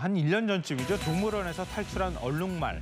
한 1년 전쯤이죠. 동물원에서 탈출한 얼룩말.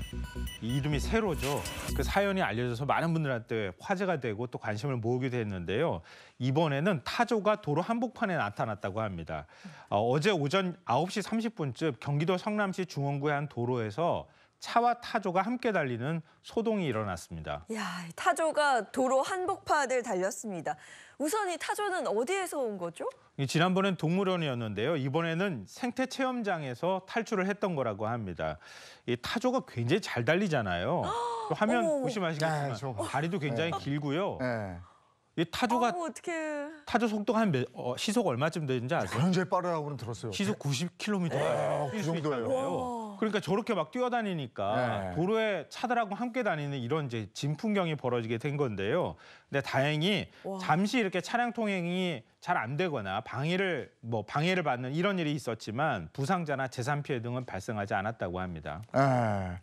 이름이 새로죠그 사연이 알려져서 많은 분들한테 화제가 되고 또 관심을 모으기도 했는데요. 이번에는 타조가 도로 한복판에 나타났다고 합니다. 어, 어제 오전 9시 30분쯤 경기도 성남시 중원구의 한 도로에서 차와 타조가 함께 달리는 소동이 일어났습니다. 야, 타조가 도로 한복판을 달렸습니다. 우선 이 타조는 어디에서 온 거죠? 지난번엔 동물원이었는데요. 이번에는 생태 체험장에서 탈출을 했던 거라고 합니다. 이 타조가 굉장히 잘 달리잖아요. 그 화면 어머. 보시면 네, 아시겠지만 네, 다리도 굉장히 네. 길고요. 네. 이 타조가 어 어떡해. 타조 속도가 한 몇, 어, 시속 얼마쯤 되는지 아세요? 굉장히 빠르다고는 들었어요. 시속 90km. 어, 그 와, 그 정도예요. 와. 그러니까 저렇게 막 뛰어다니니까 네. 도로에 차들하고 함께 다니는 이런 이제 진풍경이 벌어지게 된 건데요. 근데 다행히 와. 잠시 이렇게 차량 통행이 잘 안 되거나 방해를 뭐 방해를 받는 이런 일이 있었지만 부상자나 재산 피해 등은 발생하지 않았다고 합니다. 네.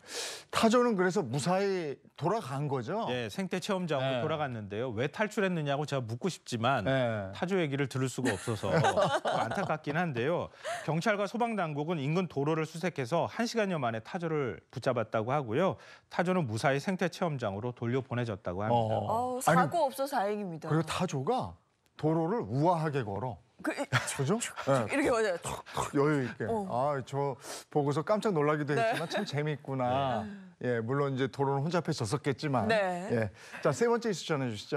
타조는 그래서 무사히 돌아간 거죠? 네, 생태 체험장으로 네. 돌아갔는데요. 왜 탈출했느냐고 제가 묻고 싶지만 네. 타조 얘기를 들을 수가 없어서 안타깝긴 한데요. 경찰과 소방 당국은 인근 도로를 수색해서 한 1시간여 만에 타조를 붙잡았다고 하고요. 타조는 무사히 생태 체험장으로 돌려보내졌다고 합니다. 어. 어 사고 아니, 없어 다행입니다. 그리고 타조가 도로를 우아하게 걸어. 그, 그죠? 이렇게 맞아요. 턱 여유 있게. 어. 아, 저 보고서 깜짝 놀라기도 네. 했지만 참 재밌구나. 네. 예, 물론 이제 도로는 혼잡해 졌었겠지만. 네. 예. 자, 세 번째 이슈 전해 주시죠.